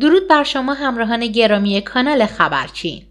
درود بر شما همراهان گرامی کانال خبرچین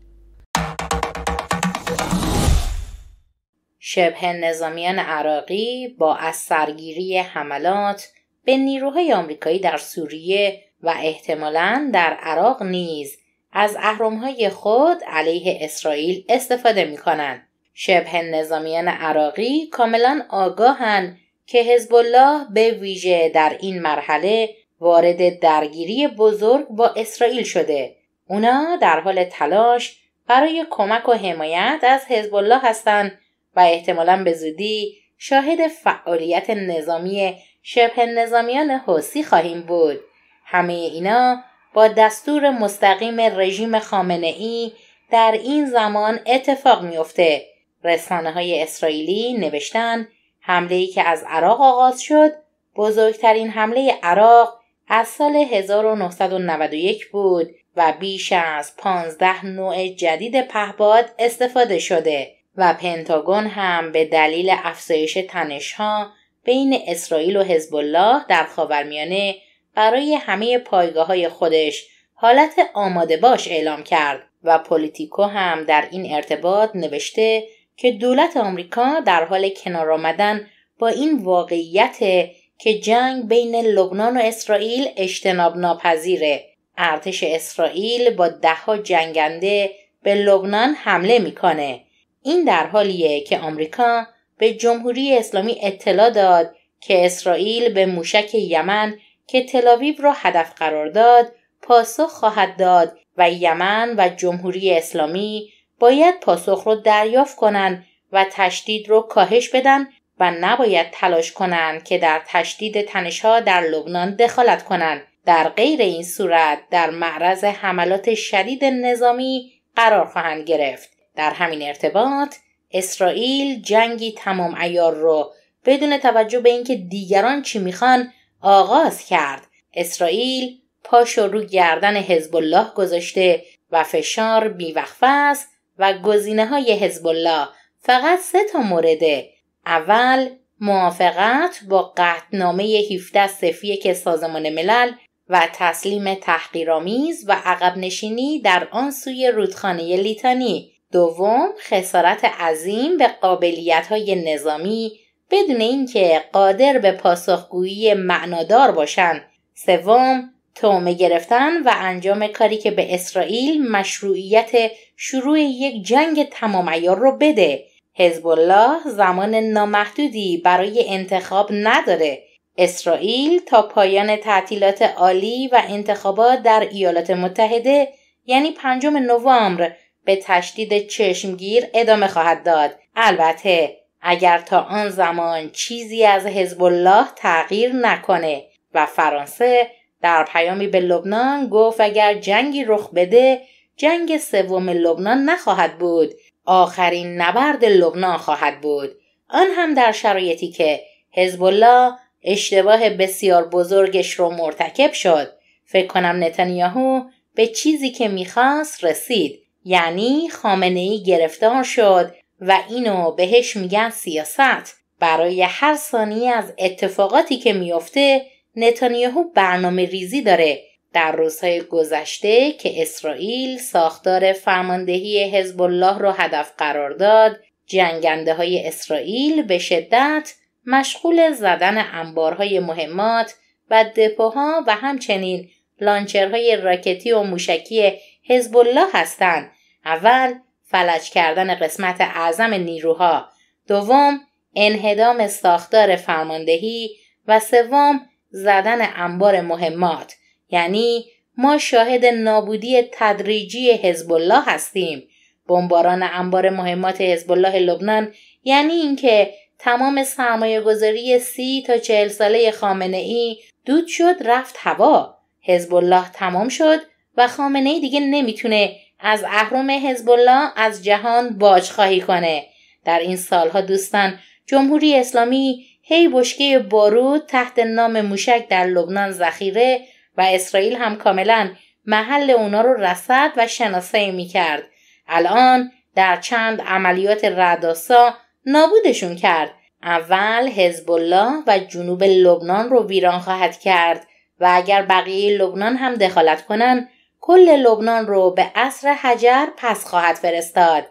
شبه نظامیان عراقی با از سرگیری حملات به نیروهای آمریکایی در سوریه و احتمالا در عراق نیز از اهرامهای خود علیه اسرائیل استفاده می کنند. شبه نظامیان عراقی کاملا آگاهند که حزب الله به ویژه در این مرحله وارد درگیری بزرگ با اسرائیل شده اونا در حال تلاش برای کمک و حمایت از حزب الله هستند و احتمالا به زودی شاهد فعالیت نظامی شبه نظامیان حوسی خواهیم بود همه اینا با دستور مستقیم رژیم خامنه ای در این زمان اتفاق میافته رسانه های اسرائیلی نوشتن حمله ای که از عراق آغاز شد بزرگترین حمله عراق از سال 1991 بود و بیش از 15 نوع جدید پهباد استفاده شده و پنتاگون هم به دلیل افزایش تنشها بین اسرائیل و حزب الله در خاورمیانه برای همه پایگاه های خودش حالت آماده باش اعلام کرد و پلیتیکو هم در این ارتباط نوشته که دولت آمریکا در حال کنار آمدن با این واقعیت که جنگ بین لبنان و اسرائیل اجتناب ناپذیره ارتش اسرائیل با دهها جنگنده به لبنان حمله میکنه این در حالیه که آمریکا به جمهوری اسلامی اطلاع داد که اسرائیل به موشک یمن که تلاویب را هدف قرار داد پاسخ خواهد داد و یمن و جمهوری اسلامی باید پاسخ را دریافت کنند و تشدید رو کاهش بدن و نباید تلاش کنند که در تشدید تنشها در لبنان دخالت کنند در غیر این صورت در معرض حملات شدید نظامی قرار خواهند گرفت در همین ارتباط اسرائیل جنگی تمام ایار رو بدون توجه به اینکه دیگران چی میخوان آغاز کرد اسرائیل و رو گردن حزب الله گذاشته و فشار بیوقفه است و گزینه های حزب الله فقط سه تا مورده اول موافقت با قطنامه 17 صفیه که سازمان ملل و تسلیم تحقیرآمیز و عقب نشینی در آن سوی رودخانه لیتانی دوم خسارت عظیم به قابلیت های نظامی بدون اینکه قادر به پاسخگویی معنادار باشند سوم تومه گرفتن و انجام کاری که به اسرائیل مشروعیت شروع یک جنگ تمامیار رو بده حزب الله زمان نامحدودی برای انتخاب نداره اسرائیل تا پایان تعطیلات عالی و انتخابات در ایالات متحده یعنی پنجم نوامبر به تشدید چشمگیر ادامه خواهد داد البته اگر تا آن زمان چیزی از حزب الله تغییر نکنه و فرانسه در پیامی به لبنان گفت اگر جنگی رخ بده جنگ سوم لبنان نخواهد بود آخرین نبرد لبنان خواهد بود آن هم در شرایطی که حزب الله اشتباه بسیار بزرگش رو مرتکب شد فکر کنم نتانیاهو به چیزی که میخواست رسید یعنی خامنه ای گرفتار شد و اینو بهش میگن سیاست برای هر ثانیه از اتفاقاتی که میافته نتانیاهو برنامه ریزی داره در روزهای گذشته که اسرائیل ساختار فرماندهی حزب الله را هدف قرار داد جنگنده های اسرائیل به شدت مشغول زدن انبارهای مهمات و دپوها و همچنین لانچرهای راکتی و موشکی حزب الله هستند اول فلج کردن قسمت اعظم نیروها دوم انهدام ساختار فرماندهی و سوم زدن انبار مهمات یعنی ما شاهد نابودی تدریجی حزب الله هستیم بمباران انبار مهمات حزب الله لبنان یعنی اینکه تمام سرمایه گذاری سی تا چهل ساله خامنه ای دود شد رفت هوا حزب الله تمام شد و خامنه ای دیگه نمیتونه از اهرم حزب الله از جهان باج خواهی کنه در این سالها دوستان جمهوری اسلامی هی بشکه بارود تحت نام موشک در لبنان ذخیره و اسرائیل هم کاملا محل اونا رو رسد و شناسایی میکرد الان در چند عملیات رداسا نابودشون کرد اول حزب الله و جنوب لبنان رو ویران خواهد کرد و اگر بقیه لبنان هم دخالت کنن کل لبنان رو به عصر حجر پس خواهد فرستاد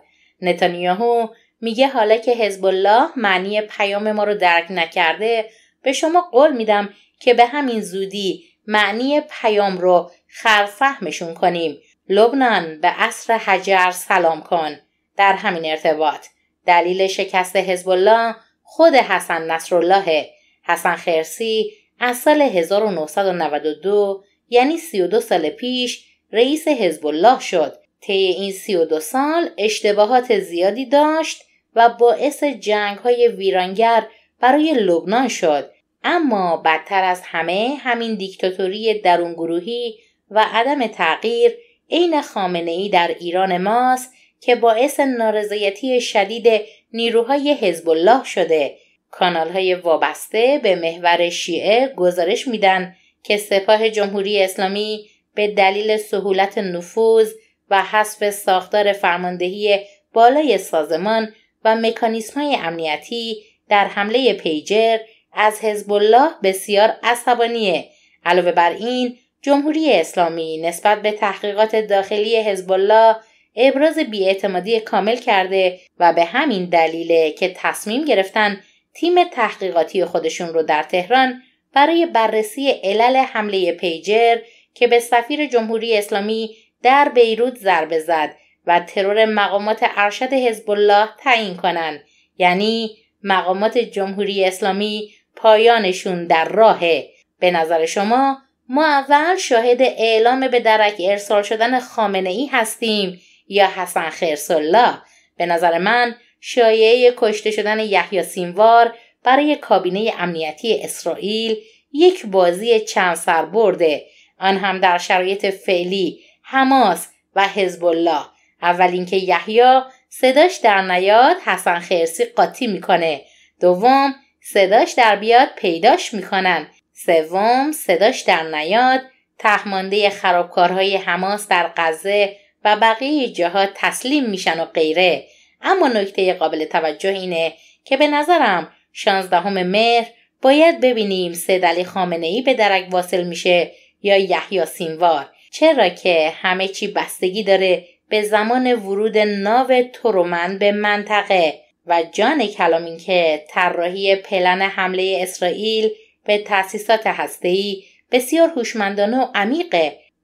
نتانیاهو میگه حالا که حزب الله معنی پیام ما رو درک نکرده به شما قول میدم که به همین زودی معنی پیام رو خرفهمشون کنیم لبنان به عصر حجر سلام کن در همین ارتباط دلیل شکست حزب الله خود حسن نصرالله حسن خرسی از سال 1992 یعنی 32 سال پیش رئیس حزب الله شد طی این 32 سال اشتباهات زیادی داشت و باعث جنگ های ویرانگر برای لبنان شد اما بدتر از همه همین دیکتاتوری درونگروهی و عدم تغییر عین خامنه ای در ایران ماست که باعث نارضایتی شدید نیروهای حزب الله شده کانال های وابسته به محور شیعه گزارش میدن که سپاه جمهوری اسلامی به دلیل سهولت نفوذ و حذف ساختار فرماندهی بالای سازمان و مکانیسم های امنیتی در حمله پیجر از حزب الله بسیار عصبانیه علاوه بر این جمهوری اسلامی نسبت به تحقیقات داخلی حزب الله ابراز بیاعتمادی کامل کرده و به همین دلیله که تصمیم گرفتن تیم تحقیقاتی خودشون رو در تهران برای بررسی علل حمله پیجر که به سفیر جمهوری اسلامی در بیروت ضربه زد و ترور مقامات ارشد حزب الله تعیین کنند یعنی مقامات جمهوری اسلامی پایانشون در راهه به نظر شما ما اول شاهد اعلام به درک ارسال شدن خامنه ای هستیم یا حسن الله به نظر من شایعه کشته شدن یحیی سینوار برای کابینه امنیتی اسرائیل یک بازی چند سر برده آن هم در شرایط فعلی حماس و حزب الله اول اینکه یحیی صداش در نیاد حسن خرسی قاطی میکنه دوم صداش در بیاد پیداش میکنن سوم صداش در نیاد تهمانده خرابکارهای حماس در غزه و بقیه جاها تسلیم میشن و غیره اما نکته قابل توجه اینه که به نظرم شانزدهم مهر باید ببینیم سید علی خامنه ای به درک واصل میشه یا یحیی سینوار چرا که همه چی بستگی داره به زمان ورود ناو ترومن به منطقه و جان کلامین که طراحی پلن حمله اسرائیل به تأسیسات هسته‌ای بسیار هوشمندانه و عمیق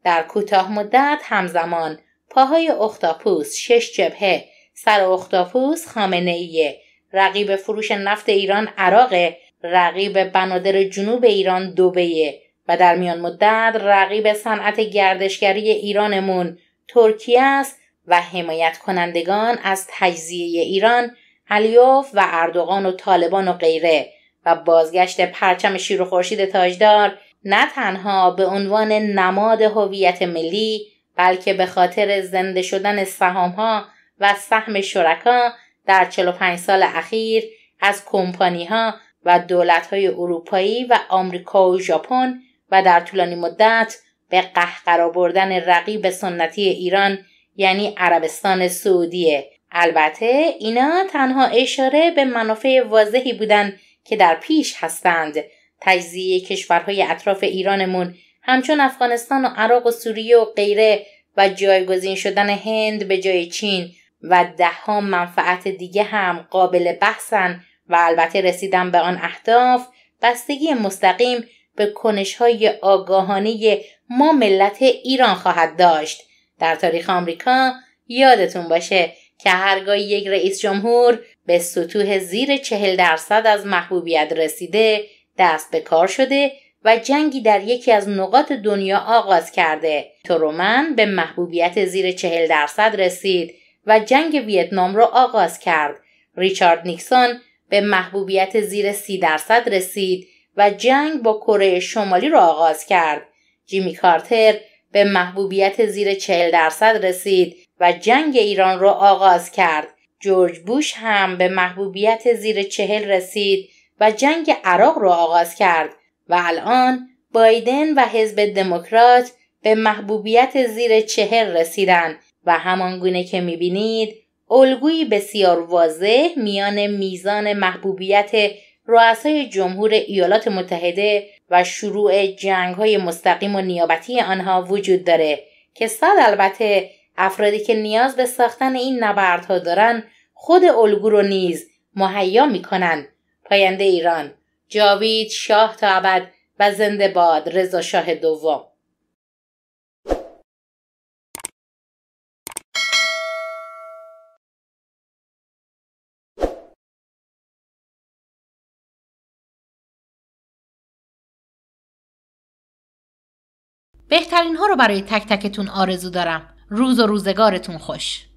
در کوتاه مدت همزمان پاهای اختاپوس شش جبهه سر اختاپوس خامنه رقیب فروش نفت ایران عراق رقیب بنادر جنوب ایران دوبه و در میان مدت رقیب صنعت گردشگری ایرانمون ترکیه است و حمایت کنندگان از تجزیه ایران علیوف و اردوغان و طالبان و غیره و بازگشت پرچم شیر و خورشید تاجدار نه تنها به عنوان نماد هویت ملی بلکه به خاطر زنده شدن ها و سهم شرکا در 45 سال اخیر از کمپانی ها و دولت های اروپایی و آمریکا و ژاپن و در طولانی مدت به قهقرا بردن رقیب سنتی ایران یعنی عربستان سعودیه البته اینا تنها اشاره به منافع واضحی بودند که در پیش هستند تجزیه کشورهای اطراف ایرانمون همچون افغانستان و عراق و سوریه و غیره و جایگزین شدن هند به جای چین و دهها منفعت دیگه هم قابل بحثن و البته رسیدن به آن اهداف بستگی مستقیم به کنشهای آگاهانه ما ملت ایران خواهد داشت در تاریخ آمریکا یادتون باشه که هرگاه یک رئیس جمهور به سطوح زیر چهل درصد از محبوبیت رسیده دست به کار شده و جنگی در یکی از نقاط دنیا آغاز کرده ترومن به محبوبیت زیر چهل درصد رسید و جنگ ویتنام را آغاز کرد ریچارد نیکسون به محبوبیت زیر سی درصد رسید و جنگ با کره شمالی را آغاز کرد جیمی کارتر به محبوبیت زیر چهل درصد رسید و جنگ ایران را آغاز کرد جورج بوش هم به محبوبیت زیر چهل رسید و جنگ عراق را آغاز کرد و الان بایدن و حزب دموکرات به محبوبیت زیر چهل رسیدن و همانگونه که میبینید الگویی بسیار واضح میان میزان محبوبیت رؤسای جمهور ایالات متحده و شروع جنگ های مستقیم و نیابتی آنها وجود داره که صد البته افرادی که نیاز به ساختن این نبردها دارن خود الگو رو نیز مهیا میکنن پاینده ایران جاوید شاه تا ابد و زنده باد رضا شاه دوم بهترین ها رو برای تک تکتون آرزو دارم. روز و روزگارتون خوش